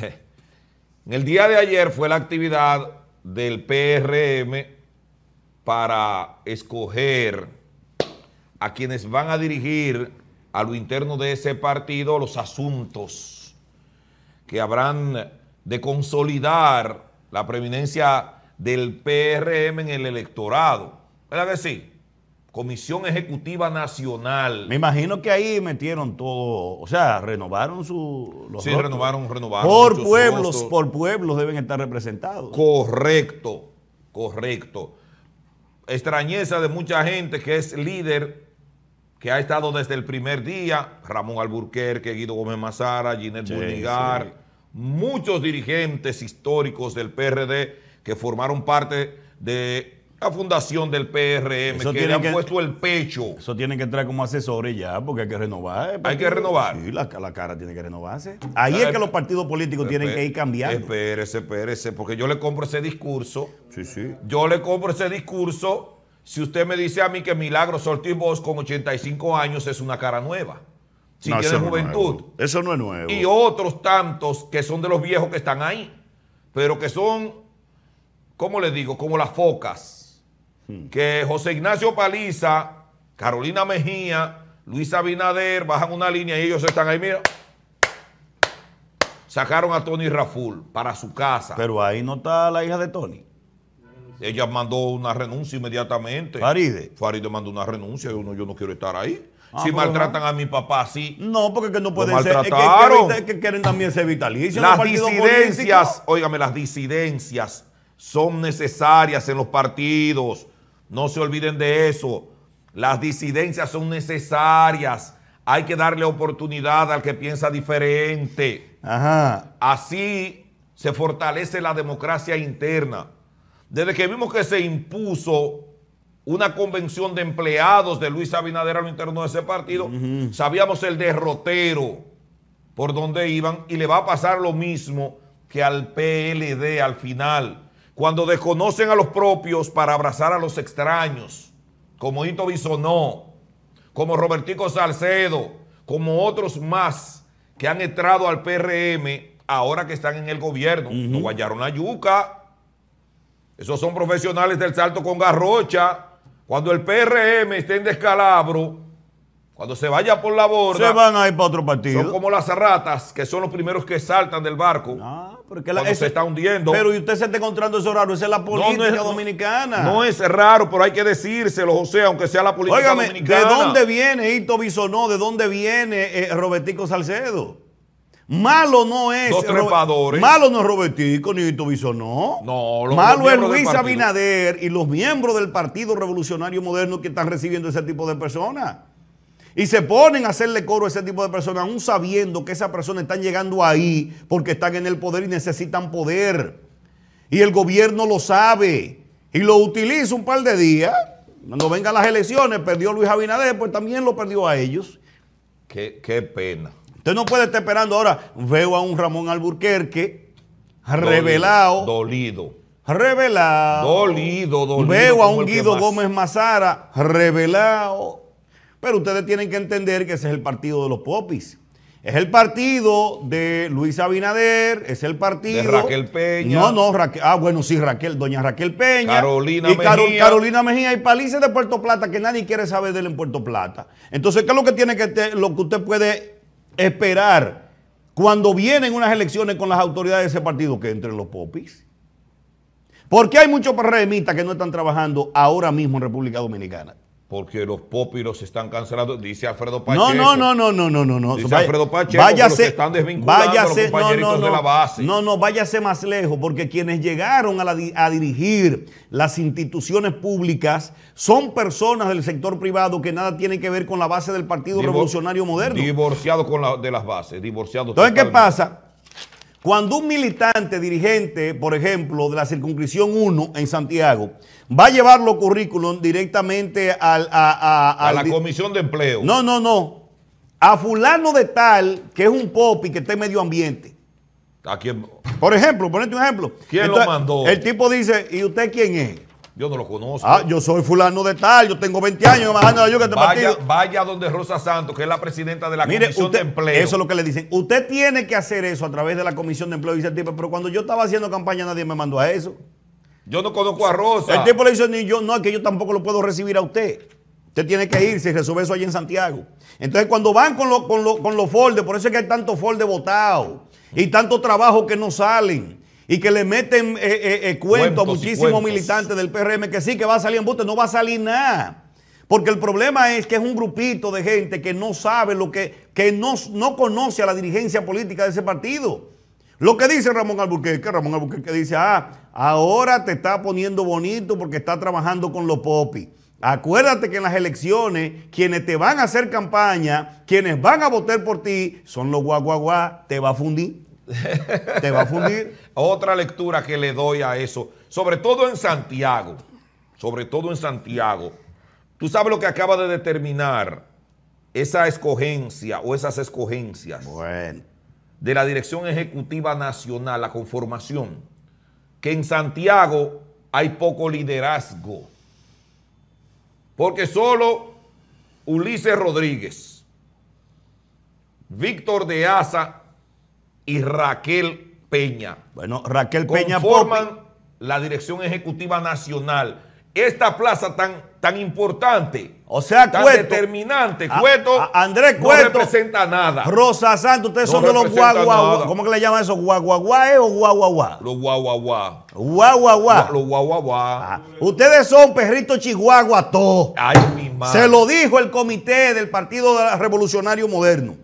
En el día de ayer fue la actividad del PRM para escoger a quienes van a dirigir a lo interno de ese partido los asuntos que habrán de consolidar la preeminencia del PRM en el electorado. ¿Verdad que sí? Comisión Ejecutiva Nacional. Me imagino que ahí metieron todo, o sea, renovaron su... sí, renovaron, renovaron. Por pueblos, por pueblos deben estar representados. Correcto, correcto. Extrañeza de mucha gente que es líder, que ha estado desde el primer día, Ramón Alburquerque, Guido Gómez Mazara, Ginette sí, muchos dirigentes históricos del PRD que formaron parte de la fundación del PRM, que le han puesto el pecho. Eso tiene que entrar como asesores ya, porque hay que renovar. Eh, hay que renovar. Sí, la, cara tiene que renovarse. Ahí es que los partidos políticos tienen que ir cambiando. Espérese, espérese, porque yo le compro ese discurso. Sí, sí. Yo le compro ese discurso. Si usted me dice a mí que Milagro y vos con 85 años es una cara nueva. Si quiere tiene juventud. eso no es nuevo. Y otros tantos que son de los viejos que están ahí, pero que son, ¿cómo le digo? Como las focas Hmm. que José Ignacio Paliza, Carolina Mejía, Luisa Abinader bajan una línea y ellos están ahí, mira. Sacaron a Tony Raful para su casa. Pero ahí no está la hija de Tony. Ella mandó una renuncia inmediatamente. Faride. Faride mandó una renuncia. Yo no, yo no quiero estar ahí. Ah, si maltratan a mi papá así. No, porque que no pueden ser. Es que, quieren también ser vitalicios. Las disidencias, óigame, las disidencias son necesarias en los partidos. No se olviden de eso. Las disidencias son necesarias. Hay que darle oportunidad al que piensa diferente. Así se fortalece la democracia interna. Desde que vimos que se impuso una convención de empleados de Luis Abinader a lo interno de ese partido, sabíamos el derrotero por donde iban y le va a pasar lo mismo que al PLD al final. Cuando desconocen a los propios para abrazar a los extraños, como hito Bisonó, como Robertico Salcedo, como otros más que han entrado al PRM ahora que están en el gobierno. No guayaron la yuca. Esos son profesionales del salto con garrocha. Cuando el PRM esté en descalabro, cuando se vaya por la borda. Se van a ir para otro partido. Son como las ratas, que son los primeros que saltan del barco. Ah, porque la, se está hundiendo. Pero y usted se está encontrando eso raro. Esa es la política dominicana. No, es raro, pero hay que decírselo, José, aunque sea la política dominicana. dominicana. ¿de dónde viene Hito Bisonó? ¿De dónde viene eh, Robertico Salcedo? Malo no es. Los trepadores. Malo no es Robertico ni Hito Bisonó. Malo es Luis Abinader y los miembros del Partido Revolucionario Moderno que están recibiendo ese tipo de personas. Y se ponen a hacerle coro a ese tipo de personas, aún sabiendo que esas personas están llegando ahí porque están en el poder y necesitan poder. Y el gobierno lo sabe y lo utiliza un par de días. Cuando vengan las elecciones, perdió Luis Abinader, pues también lo perdió a ellos. Qué, pena. Usted no puede estar esperando ahora. Veo a un Ramón Alburquerque revelado. Dolido. Revelado. Dolido, dolido. Veo a un Guido Gómez Mazara revelado pero ustedes tienen que entender que ese es el partido de los popis. Es el partido de Luis Abinader, es el partido. De Raquel Peña. No, no, Raquel. Ah, bueno, sí, Raquel, doña Raquel Peña. Carolina y Carolina Mejía y Paliza de Puerto Plata, que nadie quiere saber de él en Puerto Plata. Entonces, ¿qué es lo que tiene que lo que usted puede esperar cuando vienen unas elecciones con las autoridades de ese partido? Que entre los popis. Porque hay muchos PRMistas que no están trabajando ahora mismo en República Dominicana porque los popiros se están cancelando, dice Alfredo Pacheco. No, no, no, no, no, no, no. Dice Alfredo Pacheco que están desvinculando los de la base. No, no, váyase más lejos, porque quienes llegaron a, dirigir las instituciones públicas son personas del sector privado que nada tienen que ver con la base del Partido Revolucionario Moderno. Divorciados con de las bases, divorciados. Entonces, ¿qué pasa? Cuando un militante dirigente, por ejemplo, de la circunscripción 1 en Santiago, va a llevar los currículum directamente a, la comisión de empleo. No, no, no. A fulano de tal, que es un pop y que está en medio ambiente. ¿A quién? Por ejemplo, ponete un ejemplo. ¿Quién lo mandó? El tipo dice, ¿y usted quién es? Yo no lo conozco. Ah, yo soy fulano de tal, yo tengo 20 años, vaya, Vaya donde Rosa Santos, que es la presidenta de la Comisión de Empleo. Eso es lo que le dicen. Usted tiene que hacer eso a través de la Comisión de Empleo. Dice el tipo, pero cuando yo estaba haciendo campaña nadie me mandó a eso. Yo no conozco a Rosa. El tipo le dice, ni yo, no, es que yo tampoco lo puedo recibir a usted. Usted tiene que irse y resolver eso allí en Santiago. Entonces, cuando van con, con, lo, con los foldes, por eso es que hay tantos foldes votados y tanto trabajo que no salen y que le meten cuento eh, eh, eh, cuentos a muchísimos militantes del PRM que sí, que va a salir en bote, no va a salir nada. Porque el problema es que es un grupito de gente que no sabe lo que, que no, conoce a la dirigencia política de ese partido. Lo que dice Ramón Alburquerque, Ramón Alburquerque dice, ah, ahora te está poniendo bonito porque está trabajando con los popis. Acuérdate que en las elecciones, quienes te van a hacer campaña, quienes van a votar por ti, son los guaguaguá, te va a fundir. Te va a fundir. Otra lectura que le doy a eso, sobre todo en Santiago, sobre todo en Santiago. Tú sabes lo que acaba de determinar esa escogencia o esas escogencias de la Dirección Ejecutiva Nacional, la conformación, que en Santiago hay poco liderazgo. Porque solo Ulises Rodríguez, Víctor de Asa y Raquel Peña. Bueno, Raquel Peña forman la Dirección Ejecutiva Nacional. Esta plaza tan, tan importante, o sea, tan determinante, Cueto, Andrés Cueto no representa nada. Rosa Santos, ustedes son de los guaguaguá. ¿Cómo que le llaman eso? ¿Guaguaguá ¿eh? o guaguaguá? Los guaguaguá. Guaguaguá. Los guaguaguá. Ah, ustedes son perritos chihuahua todos. Ay, mi madre. Se lo dijo el comité del Partido Revolucionario Moderno.